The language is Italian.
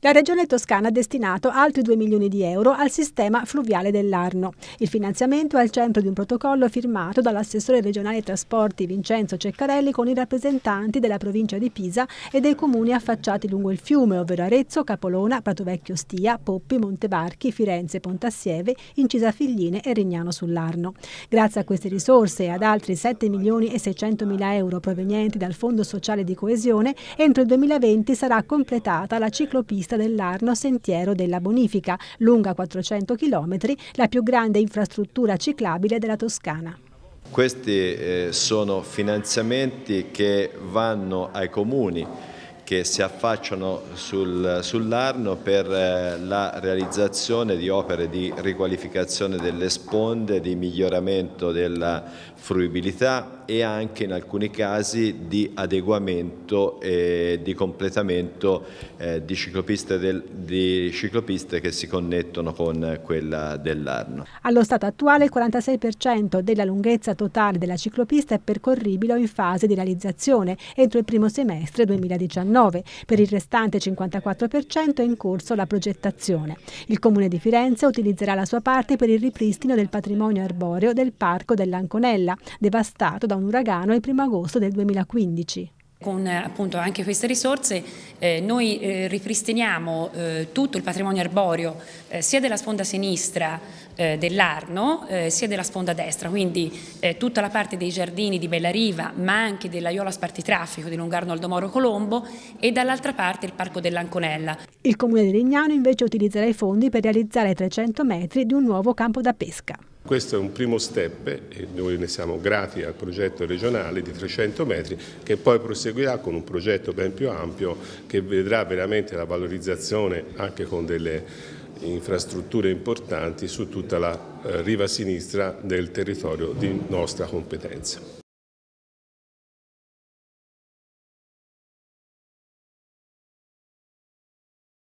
La Regione Toscana ha destinato altri 2 milioni di euro al sistema fluviale dell'Arno. Il finanziamento è al centro di un protocollo firmato dall'assessore regionale trasporti Vincenzo Ceccarelli con i rappresentanti della provincia di Pisa e dei comuni affacciati lungo il fiume, ovvero Arezzo, Capolona, Pratovecchio Stia, Poppi, Montebarchi, Firenze, Pontassieve, Incisa Figline e Rignano sull'Arno. Grazie a queste risorse e ad altri 7 milioni e 600 mila euro provenienti dal Fondo Sociale di Coesione, entro il 2020 sarà completata la ciclopista pista dell'Arno Sentiero della Bonifica, lunga 400 km, la più grande infrastruttura ciclabile della Toscana. Questi eh, sono finanziamenti che vanno ai comuni che si affacciano sul, sull'Arno per eh, la realizzazione di opere di riqualificazione delle sponde, di miglioramento della fruibilità, e anche in alcuni casi di adeguamento e di completamento eh, di, ciclopiste del, di, ciclopiste che si connettono con quella dell'Arno. Allo stato attuale il 46% della lunghezza totale della ciclopista è percorribile o in fase di realizzazione entro il primo semestre 2019, per il restante 54% è in corso la progettazione. Il Comune di Firenze utilizzerà la sua parte per il ripristino del patrimonio arboreo del Parco dell'Anconella, devastato da un uragano il 1 agosto del 2015. Con eh, appunto anche queste risorse eh, noi eh, ripristiniamo eh, tutto il patrimonio arboreo eh, sia della sponda sinistra eh, dell'Arno sia della sponda destra, quindi tutta la parte dei giardini di Bellariva ma anche dell'Aiola Spartitrafico di Longarno Aldomoro Colombo e dall'altra parte il Parco dell'Anconella. Il Comune di Legnano invece utilizzerà i fondi per realizzare 300 metri di un nuovo campo da pesca. Questo è un primo step e noi ne siamo grati al progetto regionale di 300 metri che poi proseguirà con un progetto ben più ampio che vedrà veramente la valorizzazione anche con delle infrastrutture importanti su tutta la eh, riva sinistra del territorio di nostra competenza.